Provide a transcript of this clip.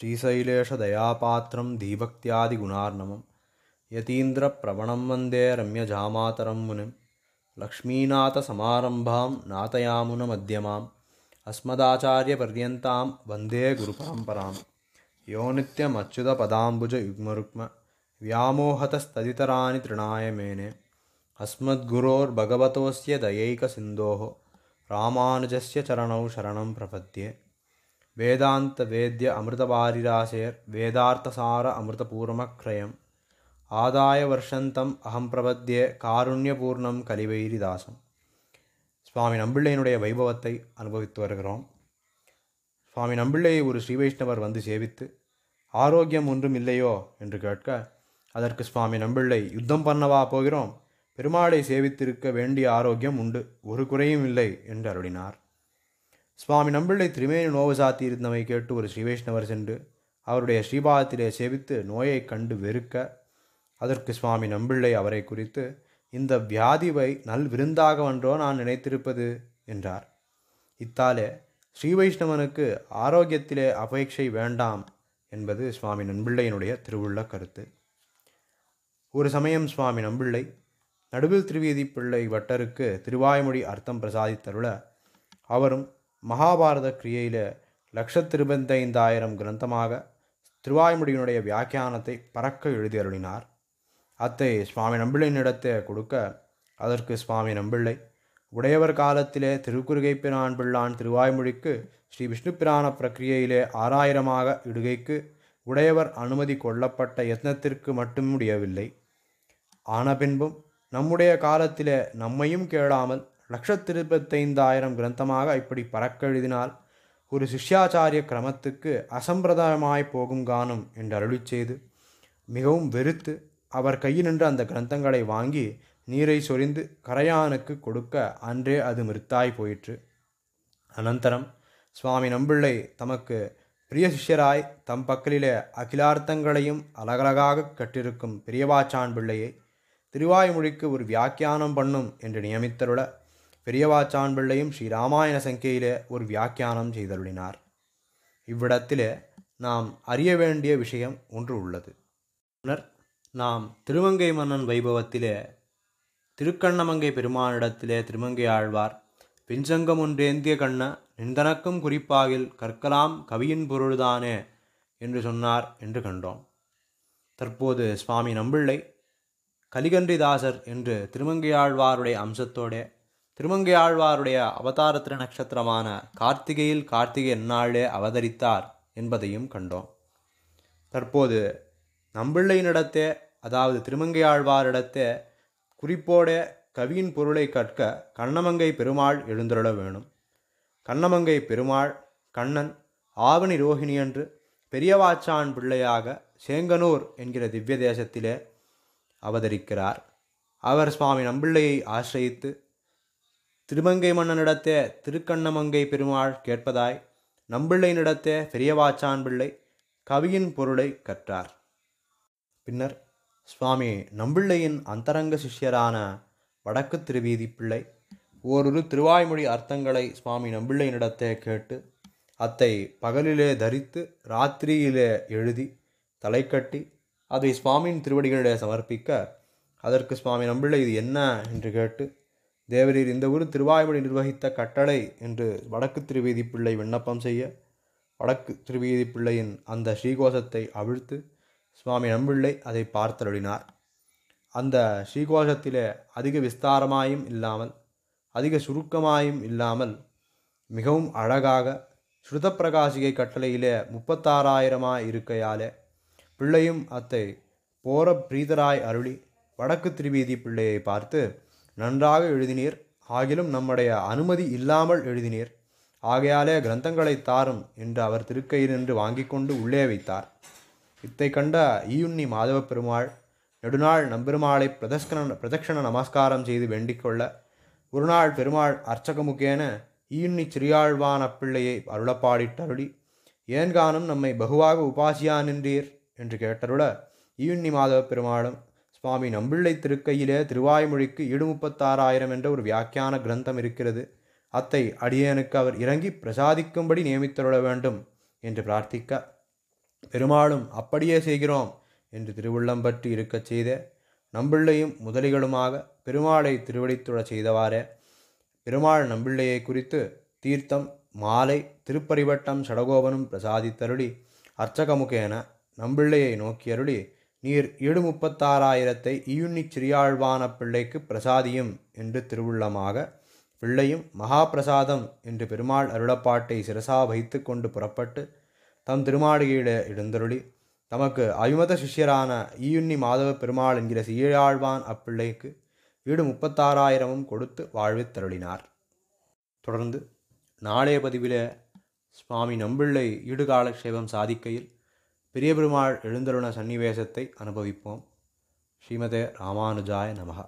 श्रीशैलेशदयापात्रं धीभक्त्यादिगुणार्नवं यतीन्द्रप्रवणं वन्दे रम्यजामातरं मुनिं लक्ष्मीनाथसमारम्भां नाथयामुनमध्यमाम् अस्मदाचार्यपर्यन्तां वन्दे गुरुपरम्परां व्यामोहतस्तदितराणि तृणाय मेने अस्मद्गुरोर्भगवतोऽस्य दयैकसिन्धोः रामानुजस्य चरणौ शरणं प्रपद्ये வேதாந்த வேத்ய அமృతவாரிராசேர் வேதார்த்தசார அமృతபூர்ணமக்ரயம் ஆதாய வருஷந்தம் அகம் பிரபத்திய காருண்யபூர்ணம் கலிவைரிதாசம் சுவாமி நம்பிள்ளையினுடைய வைபவத்தை அனுபவித்து வருகிறோம் சுவாமி நம்பிள்ளையை ஒரு ஸ்ரீ வைஷ்ணவர் வந்து சேவித்து ஆரோக்கியம் ஒன்றும் இல்லையோ என்று கேட்க அதற்கு சுவாமி நம்பிள்ளை யுத்தம் பண்ணவா போகிறோம் பெருமாளை சேவித்திருக்க வேண்டிய ஆரோக்கியம் உண்டு ஒரு குறையும் இல்லை என்று அருளினார் சுவாமி நம்பிள்ளை திருமேனி சாத்தி இருந்தமை கேட்டு ஒரு ஸ்ரீவைஷ்ணவர் சென்று அவருடைய ஸ்ரீபாதத்திலே சேவித்து நோயை கண்டு வெறுக்க அதற்கு சுவாமி நம்பிள்ளை அவரை குறித்து இந்த வியாதிவை நல் விருந்தாக நான் நினைத்திருப்பது என்றார் இத்தாலே ஸ்ரீ வைஷ்ணவனுக்கு ஆரோக்கியத்திலே அபேட்சை வேண்டாம் என்பது சுவாமி நம்பிள்ளையினுடைய திருவுள்ள கருத்து ஒரு சமயம் சுவாமி நம்பிள்ளை நடுவில் திருவீதி பிள்ளை வட்டருக்கு திருவாய்மொழி அர்த்தம் பிரசாதித்தருள அவரும் மகாபாரத கிரியையில் லட்சத்து கிரந்தமாக திருவாய்மொழியினுடைய வியாக்கியானத்தை பறக்க எழுதி அருளினார் அத்தை சுவாமி நம்பிள்ளையினிடத்தை கொடுக்க அதற்கு சுவாமி நம்பிள்ளை உடையவர் காலத்திலே திருக்குறுகை பிரான் பிள்ளான் திருவாய்மொழிக்கு ஸ்ரீ விஷ்ணு பிரான பிரக்கிரியையிலே ஆறாயிரமாக இடுகைக்கு உடையவர் அனுமதி கொள்ளப்பட்ட யத்னத்திற்கு மட்டும் முடியவில்லை ஆன பின்பும் நம்முடைய காலத்திலே நம்மையும் கேளாமல் லட்சத்து கிரந்தமாக இப்படி பறக்கெழுதினால் ஒரு சிஷ்யாச்சாரிய கிரமத்துக்கு அசம்பிரதாயமாய் போகும் காணும் என்று அருளி செய்து மிகவும் வெறுத்து அவர் கையில் நின்று அந்த கிரந்தங்களை வாங்கி நீரை சொரிந்து கரையானுக்கு கொடுக்க அன்றே அது மிருத்தாய் போயிற்று அனந்தரம் சுவாமி நம்பிள்ளை தமக்கு பிரிய சிஷ்யராய் தம் பக்கலிலே அகிலார்த்தங்களையும் அழகழகாக கற்றிருக்கும் பிரியவாச்சான் பிள்ளையை திருவாய்மொழிக்கு ஒரு வியாக்கியானம் பண்ணும் என்று நியமித்தருள பெரியவாச்சான் பிள்ளையும் ஸ்ரீராமாயண சங்கையிலே ஒரு வியாக்கியானம் செய்தருளினார் இவ்விடத்திலே நாம் அறிய வேண்டிய விஷயம் ஒன்று உள்ளது நாம் திருமங்கை மன்னன் வைபவத்திலே திருக்கண்ணமங்கை பெருமானிடத்திலே திருமங்கை ஆழ்வார் பின்சங்கம் ஒன்றேந்திய கண்ண நிந்தனக்கும் குறிப்பாகில் கற்கலாம் கவியின் பொருள்தானே என்று சொன்னார் என்று கண்டோம் தற்போது சுவாமி நம்பிள்ளை கலிகன்றிதாசர் என்று திருமங்கையாழ்வாருடைய அம்சத்தோடே திருமங்கை ஆழ்வாருடைய அவதாரத்திர நட்சத்திரமான கார்த்திகையில் கார்த்திகை என்னாலே அவதரித்தார் என்பதையும் கண்டோம் தற்போது நம்பிள்ளையினிடத்தே அதாவது திருமங்கை ஆழ்வாரிடத்தே குறிப்போட கவியின் பொருளை கற்க கண்ணமங்கை பெருமாள் எழுந்தருள வேணும் கண்ணமங்கை பெருமாள் கண்ணன் ஆவணி ரோஹிணி என்று பெரியவாச்சான் பிள்ளையாக சேங்கனூர் என்கிற திவ்ய தேசத்திலே அவதரிக்கிறார் அவர் சுவாமி நம்பிள்ளையை ஆசிரியத்து திருமங்கை மன்னனிடத்தே திருக்கண்ணமங்கை பெருமாள் கேட்பதாய் நடத்தே பெரியவாச்சான் பிள்ளை கவியின் பொருளை கற்றார் பின்னர் சுவாமி நம்பிள்ளையின் அந்தரங்க சிஷ்யரான வடக்கு திருவீதி பிள்ளை ஓரிரு திருவாய்மொழி அர்த்தங்களை சுவாமி நடத்தே கேட்டு அத்தை பகலிலே தரித்து ராத்திரியிலே எழுதி தலை கட்டி அதை சுவாமியின் திருவடிகளிலே சமர்ப்பிக்க அதற்கு சுவாமி நம்பிள்ளை இது என்ன என்று கேட்டு தேவரீர் இந்த ஊர் திருவாய்மொழி நிர்வகித்த கட்டளை என்று வடக்கு திருவீதி பிள்ளை விண்ணப்பம் செய்ய வடக்கு திருவீதி பிள்ளையின் அந்த ஸ்ரீகோஷத்தை அவிழ்த்து சுவாமி நம்பிள்ளை அதை பார்த்தருளினார் அந்த ஸ்ரீகோஷத்திலே அதிக விஸ்தாரமாயும் இல்லாமல் அதிக சுருக்கமாயும் இல்லாமல் மிகவும் அழகாக ஸ்ருதப்பிரகாசிகை கட்டளையிலே முப்பத்தாறாயிரமாய் இருக்கையாலே பிள்ளையும் அத்தை போர பிரீதராய் அருளி வடக்கு திருவீதி பிள்ளையை பார்த்து நன்றாக எழுதினீர் ஆகிலும் நம்முடைய அனுமதி இல்லாமல் எழுதினீர் ஆகையாலே கிரந்தங்களை தாரும் என்று அவர் திருக்கையினின்று வாங்கி கொண்டு உள்ளே வைத்தார் இத்தை கண்ட ஈயுண்ணி மாதவ பெருமாள் நெடுநாள் நம்பெருமாளை பிரதஸ்கன பிரதட்சண நமஸ்காரம் செய்து வேண்டிக்கொள்ள ஒருநாள் பெருமாள் அர்ச்சகமுக்கேன ஈயுண்ணி சிறியாழ்வான பிள்ளையை அருளப்பாடிட்டருளி ஏன்கானும் நம்மை பகுவாக உபாசியானின்றீர் என்று கேட்டருள ஈயுண்ணி மாதவ பெருமாளும் சுவாமி நம்பிள்ளை திருக்கையிலே திருவாய்மொழிக்கு முப்பத்தாறாயிரம் என்ற ஒரு வியாக்கியான கிரந்தம் இருக்கிறது அத்தை அடியனுக்கு அவர் இறங்கி பிரசாதிக்கும்படி நியமித்தருள வேண்டும் என்று பிரார்த்திக்க பெருமாளும் அப்படியே செய்கிறோம் என்று திருவுள்ளம் பற்றி இருக்கச் செய்த நம்பிள்ளையும் முதலிகளுமாக பெருமாளை திருவடித்துழ செய்தவாறே பெருமாள் நம்பிள்ளையை குறித்து தீர்த்தம் மாலை திருப்பரிவட்டம் சடகோபனும் பிரசாதித்தருளி அர்ச்சகமுகேன நம்பிள்ளையை நோக்கியருளி நீர் முப்பத்தாறாயிரத்தை ஈயுண்ணி சிறியாழ்வான பிள்ளைக்கு பிரசாதியும் என்று திருவுள்ளமாக பிள்ளையும் மகாபிரசாதம் என்று பெருமாள் அருளப்பாட்டை சிரசா வைத்து கொண்டு புறப்பட்டு தம் திருமாளிகையில எழுந்தருளி தமக்கு அயுமத சிஷ்யரான ஈயுண்ணி மாதவ பெருமாள் என்கிற சீழாழ்வான் அப்பிள்ளைக்கு வீடு முப்பத்தாறாயிரமும் கொடுத்து வாழ்வித் தருளினார் தொடர்ந்து நாளைய பதிவில சுவாமி நம்பிள்ளை ஈடுகாலக்ஷேபம் சாதிக்கையில் பெரிய பெருமாள் சன்னிவேசத்தை அனுபவிப்போம் ஸ்ரீமதே ராமானுஜாய நமகா